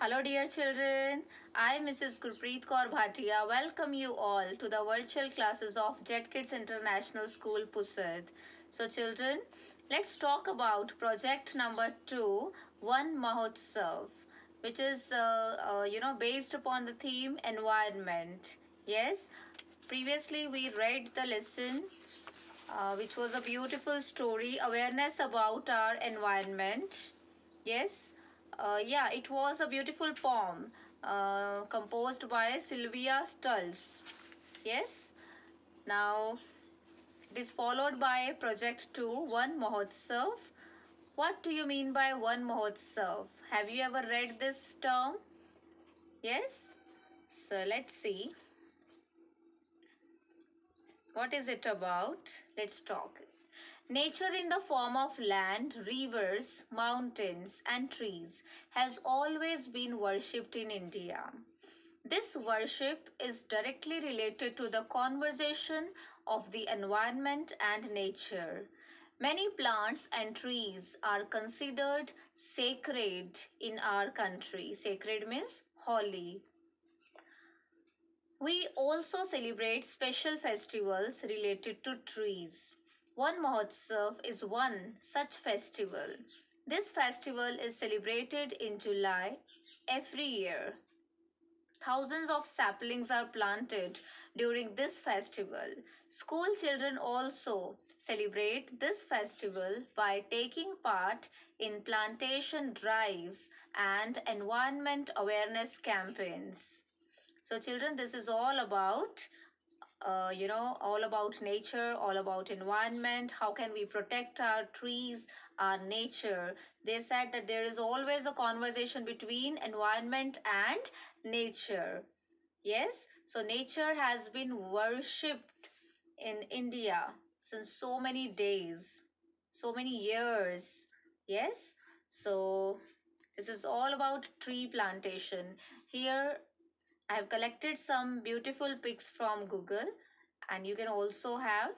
Hello dear children, I Mrs. Gurpreet Kaur Bhatia welcome you all to the virtual classes of Jet Kids International School Pusad. So children, let's talk about project number 2, One Mahotsav which is uh, uh, you know based upon the theme environment. Yes, previously we read the lesson uh, which was a beautiful story awareness about our environment. Yes, uh, yeah it was a beautiful poem uh, composed by Sylvia Stulz yes now it is followed by project 2 one mahotsav what do you mean by one mahotsav have you ever read this term yes so let's see what is it about let's talk Nature in the form of land, rivers, mountains, and trees has always been worshipped in India. This worship is directly related to the conservation of the environment and nature. Many plants and trees are considered sacred in our country. Sacred means holy. We also celebrate special festivals related to trees. One Mahotsav is one such festival. This festival is celebrated in July every year. Thousands of saplings are planted during this festival. School children also celebrate this festival by taking part in plantation drives and environment awareness campaigns. So children, this is all about uh, you know all about nature all about environment how can we protect our trees our nature they said that there is always a conversation between environment and nature yes so nature has been worshipped in india since so many days so many years yes so this is all about tree plantation here I have collected some beautiful pics from Google and you can also have.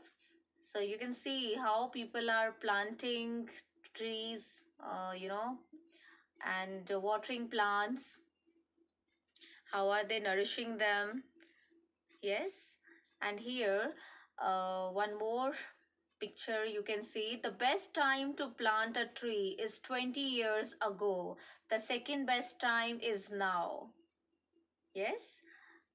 So you can see how people are planting trees, uh, you know, and watering plants. How are they nourishing them? Yes. And here, uh, one more picture you can see the best time to plant a tree is 20 years ago. The second best time is now yes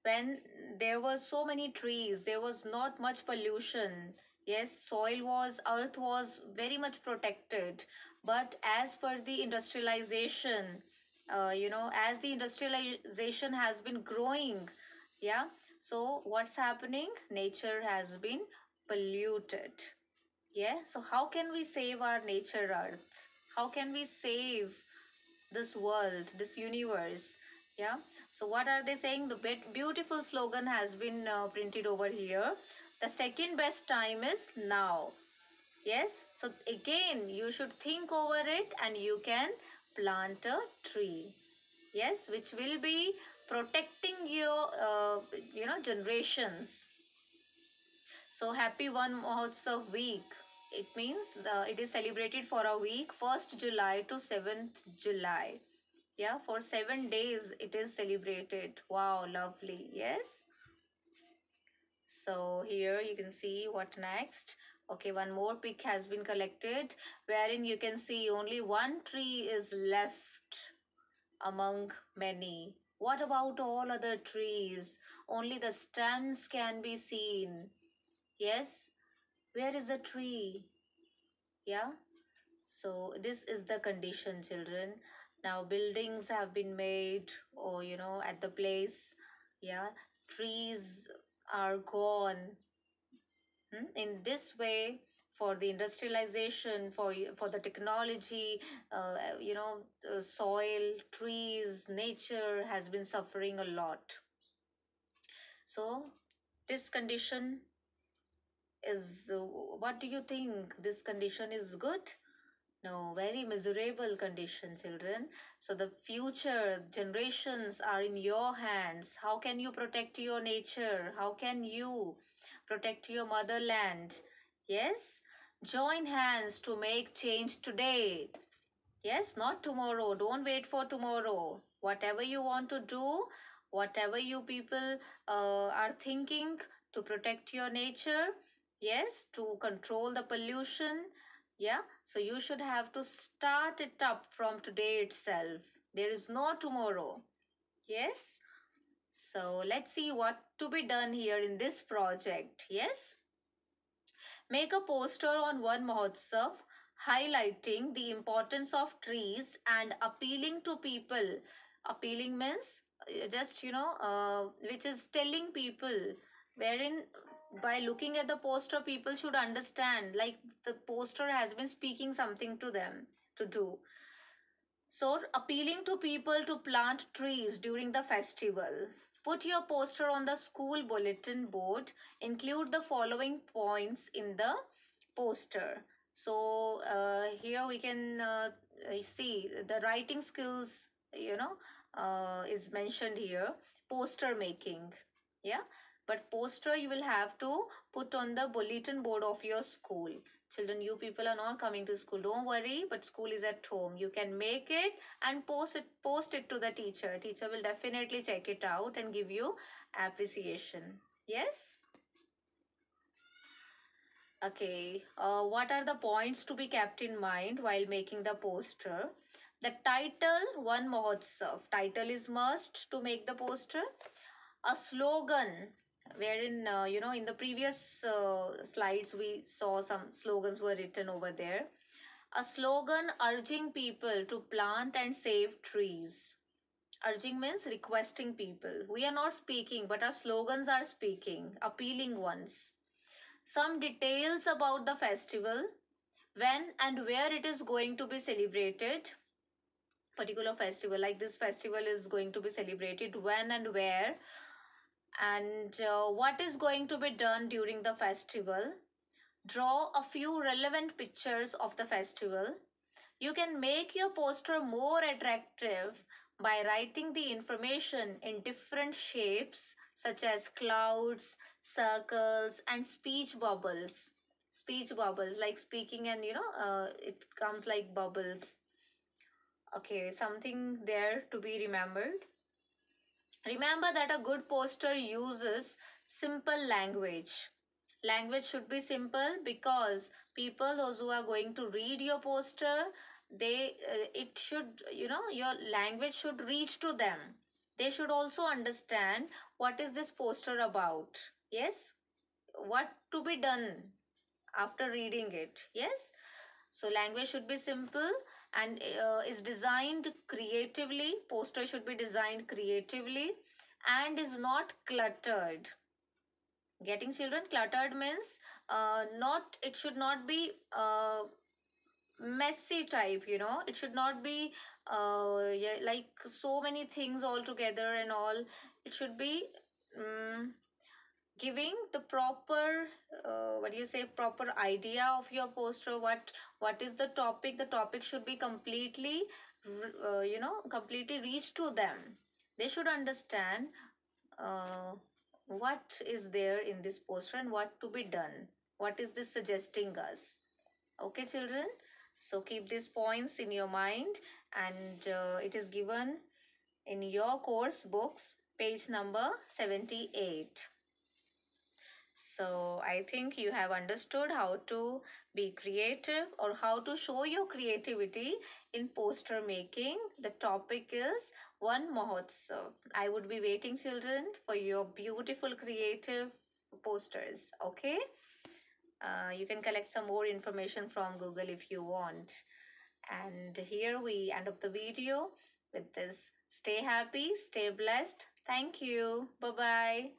when there were so many trees there was not much pollution yes soil was earth was very much protected but as per the industrialization uh, you know as the industrialization has been growing yeah so what's happening nature has been polluted yeah so how can we save our nature earth how can we save this world this universe yeah so what are they saying the beautiful slogan has been uh, printed over here the second best time is now yes so again you should think over it and you can plant a tree yes which will be protecting your uh, you know generations so happy one mahotsav week it means the, uh, it is celebrated for a week 1st july to 7th july yeah for seven days it is celebrated wow lovely yes so here you can see what next okay one more pic has been collected wherein you can see only one tree is left among many what about all other trees only the stems can be seen yes where is the tree yeah so this is the condition children now buildings have been made or you know at the place yeah trees are gone hmm? in this way for the industrialization for for the technology uh, you know soil trees nature has been suffering a lot so this condition is uh, what do you think this condition is good no, very miserable condition children so the future generations are in your hands how can you protect your nature how can you protect your motherland yes join hands to make change today yes not tomorrow don't wait for tomorrow whatever you want to do whatever you people uh, are thinking to protect your nature yes to control the pollution yeah so you should have to start it up from today itself there is no tomorrow yes so let's see what to be done here in this project yes make a poster on one mahotsav highlighting the importance of trees and appealing to people appealing means uh, just you know uh, which is telling people wherein by looking at the poster people should understand like the poster has been speaking something to them to do so appealing to people to plant trees during the festival put your poster on the school bulletin board include the following points in the poster so uh, here we can uh, uh see the writing skills you know uh, is mentioned here poster making yeah but poster you will have to put on the bulletin board of your school children you people are not coming to school don't worry but school is at home you can make it and post it post it to the teacher teacher will definitely check it out and give you appreciation yes okay uh, what are the points to be kept in mind while making the poster the title one mahotsav title is must to make the poster a slogan wherein uh, you know in the previous uh, slides we saw some slogans were written over there a slogan urging people to plant and save trees urging means requesting people we are not speaking but our slogans are speaking appealing ones some details about the festival when and where it is going to be celebrated particular festival like this festival is going to be celebrated when and where and uh, what is going to be done during the festival draw a few relevant pictures of the festival you can make your poster more attractive by writing the information in different shapes such as clouds circles and speech bubbles speech bubbles like speaking and you know uh, it comes like bubbles okay something there to be remembered Remember that a good poster uses simple language. Language should be simple because people those who are going to read your poster, they uh, it should you know your language should reach to them. They should also understand what is this poster about. Yes, what to be done after reading it. Yes. So language should be simple and uh, is designed creatively. Poster should be designed creatively and is not cluttered. Getting children cluttered means uh, not it should not be uh, messy type you know it should not be uh, yeah, like so many things all together and all it should be um, giving the proper uh, what do you say proper idea of your poster what what is the topic the topic should be completely uh, you know completely reach to them they should understand uh, what is there in this poster and what to be done what is this suggesting us okay children so keep these points in your mind and uh, it is given in your course books page number 78 so I think you have understood how to be creative or how to show your creativity in poster making. The topic is one Mahotsav. I would be waiting children for your beautiful creative posters. Okay. Uh, you can collect some more information from Google if you want. And here we end up the video with this. Stay happy, stay blessed. Thank you. Bye-bye.